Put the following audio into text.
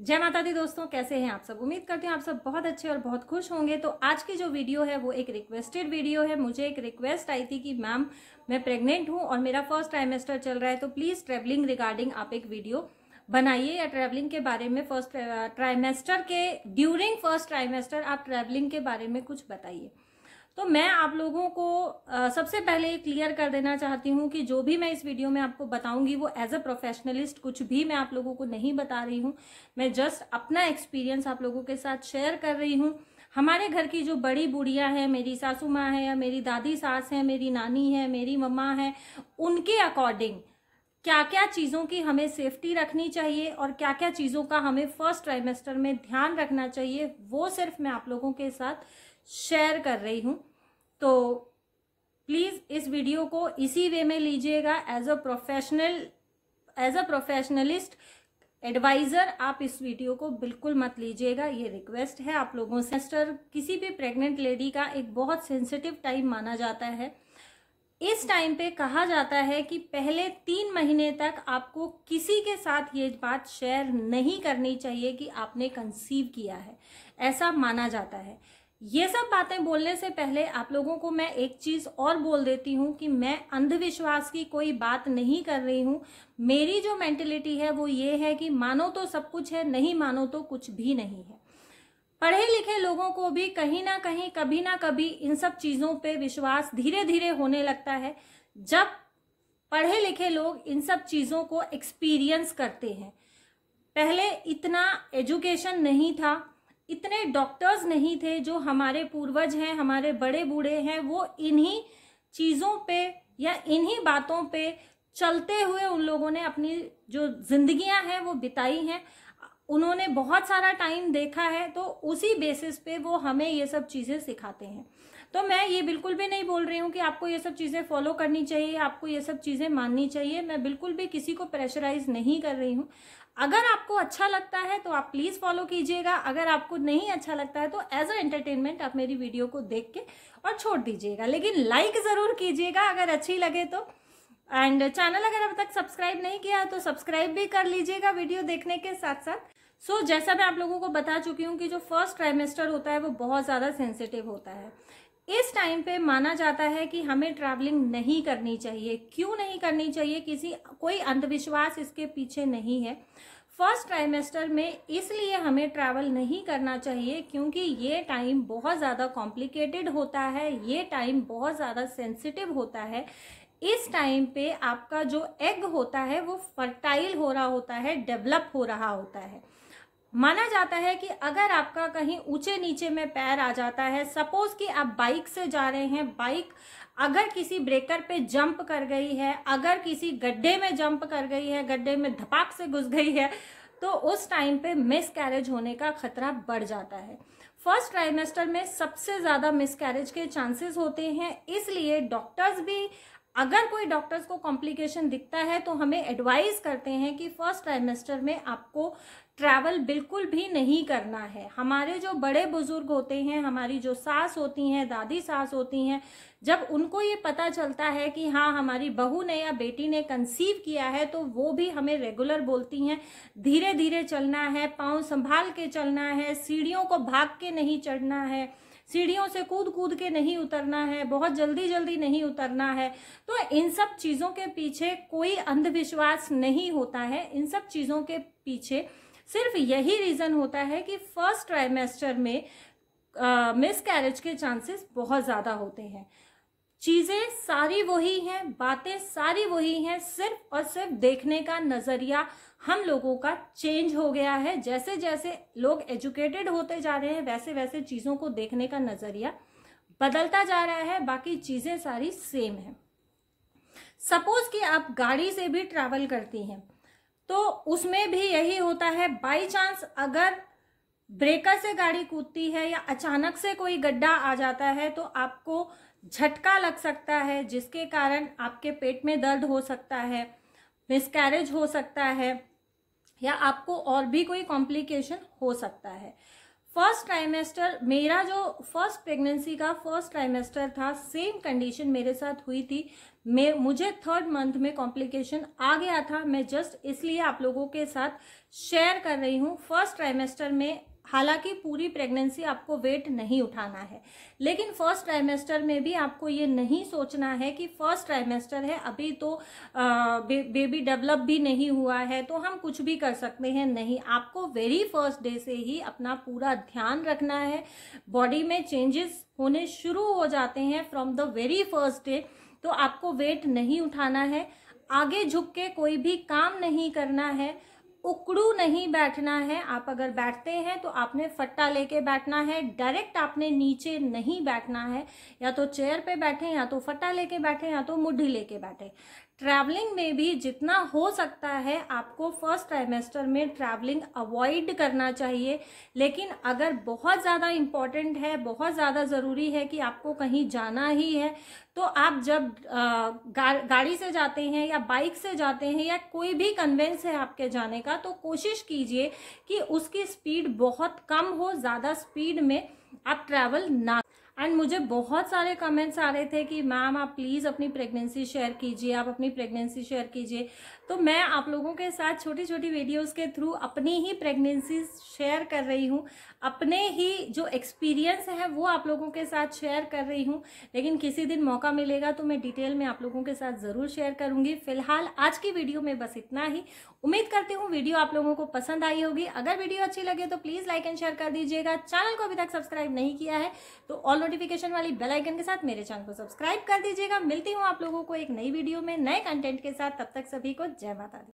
जय माता दी दोस्तों कैसे हैं आप सब उम्मीद करती हूँ आप सब बहुत अच्छे और बहुत खुश होंगे तो आज की जो वीडियो है वो एक रिक्वेस्टेड वीडियो है मुझे एक रिक्वेस्ट आई थी कि मैम मैं प्रेग्नेंट हूँ और मेरा फर्स्ट ट्राइमेस्टर चल रहा है तो प्लीज़ ट्रेवलिंग रिगार्डिंग आप एक वीडियो बनाइए या ट्रैवलिंग के बारे में फर्स्ट ट्राइमेस्टर के ड्यूरिंग फर्स्ट ट्राइमेस्टर आप ट्रैवलिंग के बारे में कुछ बताइए तो मैं आप लोगों को सबसे पहले क्लियर कर देना चाहती हूँ कि जो भी मैं इस वीडियो में आपको बताऊंगी वो एज अ प्रोफेशनलिस्ट कुछ भी मैं आप लोगों को नहीं बता रही हूँ मैं जस्ट अपना एक्सपीरियंस आप लोगों के साथ शेयर कर रही हूँ हमारे घर की जो बड़ी बुढ़िया है मेरी सासू माँ है या मेरी दादी सास है मेरी नानी है मेरी मम्मा है उनके अकॉर्डिंग क्या क्या चीज़ों की हमें सेफ्टी रखनी चाहिए और क्या क्या चीज़ों का हमें फर्स्ट ट्राइमेस्टर में ध्यान रखना चाहिए वो सिर्फ मैं आप लोगों के साथ शेयर कर रही हूँ तो प्लीज़ इस वीडियो को इसी वे में लीजिएगा as a professional as a professionalist advisor आप इस वीडियो को बिल्कुल मत लीजिएगा ये रिक्वेस्ट है आप लोगों से सिस्टर किसी भी प्रेग्नेंट लेडी का एक बहुत सेंसिटिव टाइम माना जाता है इस टाइम पे कहा जाता है कि पहले तीन महीने तक आपको किसी के साथ ये बात शेयर नहीं करनी चाहिए कि आपने कंसीव किया है ऐसा माना जाता है ये सब बातें बोलने से पहले आप लोगों को मैं एक चीज़ और बोल देती हूँ कि मैं अंधविश्वास की कोई बात नहीं कर रही हूँ मेरी जो मेंटेलिटी है वो ये है कि मानो तो सब कुछ है नहीं मानो तो कुछ भी नहीं है पढ़े लिखे लोगों को भी कहीं ना कहीं कभी ना कभी इन सब चीज़ों पे विश्वास धीरे धीरे होने लगता है जब पढ़े लिखे लोग इन सब चीज़ों को एक्सपीरियंस करते हैं पहले इतना एजुकेशन नहीं था इतने डॉक्टर्स नहीं थे जो हमारे पूर्वज हैं हमारे बड़े बूढ़े हैं वो इन्हीं चीज़ों पे या इन्हीं बातों पे चलते हुए उन लोगों ने अपनी जो जिंदगियां हैं वो बिताई हैं उन्होंने बहुत सारा टाइम देखा है तो उसी बेसिस पे वो हमें ये सब चीज़ें सिखाते हैं तो मैं ये बिल्कुल भी नहीं बोल रही हूँ कि आपको ये सब चीज़ें फॉलो करनी चाहिए आपको ये सब चीज़ें माननी चाहिए मैं बिल्कुल भी किसी को प्रेशराइज नहीं कर रही हूँ अगर आपको अच्छा लगता है तो आप प्लीज़ फॉलो कीजिएगा अगर आपको नहीं अच्छा लगता है तो एज अ एंटरटेनमेंट आप मेरी वीडियो को देख के और छोड़ दीजिएगा लेकिन लाइक ज़रूर कीजिएगा अगर अच्छी लगे तो एंड चैनल अगर अब तक सब्सक्राइब नहीं किया तो सब्सक्राइब भी कर लीजिएगा वीडियो देखने के साथ साथ सो so, जैसा मैं आप लोगों को बता चुकी हूँ कि जो फर्स्ट ट्राइमेस्टर होता है वो बहुत ज़्यादा सेंसिटिव होता है इस टाइम पे माना जाता है कि हमें ट्रैवलिंग नहीं करनी चाहिए क्यों नहीं करनी चाहिए किसी कोई अंधविश्वास इसके पीछे नहीं है फर्स्ट ट्राइमेस्टर में इसलिए हमें ट्रैवल नहीं करना चाहिए क्योंकि ये टाइम बहुत ज़्यादा कॉम्प्लिकेटेड होता है ये टाइम बहुत ज़्यादा सेंसिटिव होता है इस टाइम पे आपका जो एग होता है वो फर्टाइल हो रहा होता है डेवलप हो रहा होता है माना जाता है कि अगर आपका कहीं ऊंचे नीचे में पैर आ जाता है सपोज कि आप बाइक से जा रहे हैं बाइक अगर किसी ब्रेकर पे जंप कर गई है अगर किसी गड्ढे में जंप कर गई है गड्ढे में धपाक से घुस गई है तो उस टाइम पे मिस कैरेज होने का खतरा बढ़ जाता है फर्स्ट ट्राइमेस्टर में सबसे ज़्यादा मिस कैरेज के चांसेस होते हैं इसलिए डॉक्टर्स भी अगर कोई डॉक्टर्स को कॉम्प्लिकेशन दिखता है तो हमें एडवाइस करते हैं कि फर्स्ट ट्राइमेस्टर में आपको ट्रैवल बिल्कुल भी नहीं करना है हमारे जो बड़े बुज़ुर्ग होते हैं हमारी जो सास होती हैं दादी सास होती हैं जब उनको ये पता चलता है कि हाँ हमारी बहू ने या बेटी ने कंसीव किया है तो वो भी हमें रेगुलर बोलती हैं धीरे धीरे चलना है पाँव संभाल के चलना है सीढ़ियों को भाग के नहीं चढ़ना है सीढ़ियों से कूद कूद के नहीं उतरना है बहुत जल्दी जल्दी नहीं उतरना है तो इन सब चीज़ों के पीछे कोई अंधविश्वास नहीं होता है इन सब चीज़ों के पीछे सिर्फ यही रीज़न होता है कि फर्स्ट ट्राइमेस्टर में मिस uh, के चांसेस बहुत ज़्यादा होते हैं चीज़ें सारी वही हैं बातें सारी वही हैं सिर्फ और सिर्फ देखने का नज़रिया हम लोगों का चेंज हो गया है जैसे जैसे लोग एजुकेटेड होते जा रहे हैं वैसे वैसे चीज़ों को देखने का नज़रिया बदलता जा रहा है बाकी चीज़ें सारी सेम हैं सपोज़ कि आप गाड़ी से भी ट्रैवल करती हैं तो उसमें भी यही होता है बाई चांस अगर ब्रेकर से गाड़ी कूदती है या अचानक से कोई गड्ढा आ जाता है तो आपको झटका लग सकता है जिसके कारण आपके पेट में दर्द हो सकता है मिसकैरेज हो सकता है या आपको और भी कोई कॉम्प्लिकेशन हो सकता है फर्स्ट ट्राइमेस्टर मेरा जो फर्स्ट प्रेगनेंसी का फर्स्ट ट्राइमेस्टर था सेम कंडीशन मेरे साथ हुई थी मैं मुझे थर्ड मंथ में कॉम्प्लिकेशन आ गया था मैं जस्ट इसलिए आप लोगों के साथ शेयर कर रही हूँ फर्स्ट ट्राइमेस्टर में हालांकि पूरी प्रेगनेंसी आपको वेट नहीं उठाना है लेकिन फर्स्ट ट्राइमेस्टर में भी आपको ये नहीं सोचना है कि फर्स्ट ट्राइमेस्टर है अभी तो आ, बे, बेबी डेवलप भी नहीं हुआ है तो हम कुछ भी कर सकते हैं नहीं आपको वेरी फर्स्ट डे से ही अपना पूरा ध्यान रखना है बॉडी में चेंजेस होने शुरू हो जाते हैं from the very first day तो आपको वेट नहीं उठाना है आगे झुक के कोई भी काम नहीं करना है उकड़ू नहीं बैठना है आप अगर बैठते हैं तो आपने फट्टा लेके बैठना है डायरेक्ट आपने नीचे नहीं बैठना है या तो चेयर पे बैठे या तो फट्टा लेके बैठे या तो मुड्ढी लेके बैठे ट्रैवलिंग में भी जितना हो सकता है आपको फर्स्ट ट्राइमेस्टर में ट्रैवलिंग अवॉइड करना चाहिए लेकिन अगर बहुत ज़्यादा इम्पॉर्टेंट है बहुत ज़्यादा ज़रूरी है कि आपको कहीं जाना ही है तो आप जब गा, गाड़ी से जाते हैं या बाइक से जाते हैं या कोई भी कन्वेंस है आपके जाने का तो कोशिश कीजिए कि उसकी स्पीड बहुत कम हो ज़्यादा स्पीड में आप ट्रैवल ना एंड मुझे बहुत सारे कमेंट्स आ रहे थे कि मैम आप प्लीज़ अपनी प्रेगनेंसी शेयर कीजिए आप अपनी प्रेगनेंसी शेयर कीजिए तो मैं आप लोगों के साथ छोटी छोटी वीडियोस के थ्रू अपनी ही प्रेगनेंसी शेयर कर रही हूँ अपने ही जो एक्सपीरियंस है वो आप लोगों के साथ शेयर कर रही हूँ लेकिन किसी दिन मौका मिलेगा तो मैं डिटेल में आप लोगों के साथ ज़रूर शेयर करूँगी फिलहाल आज की वीडियो में बस इतना ही उम्मीद करती हूँ वीडियो आप लोगों को पसंद आई होगी अगर वीडियो अच्छी लगे तो प्लीज़ लाइक एंड शेयर कर दीजिएगा चैनल को अभी तक सब्सक्राइब नहीं किया है तो ऑल नोटिफिकेशन वाली बेल आइकन के साथ मेरे चैनल को सब्सक्राइब कर दीजिएगा मिलती हूँ आप लोगों को एक नई वीडियो में नए कंटेंट के साथ तब तक सभी को जय माता दी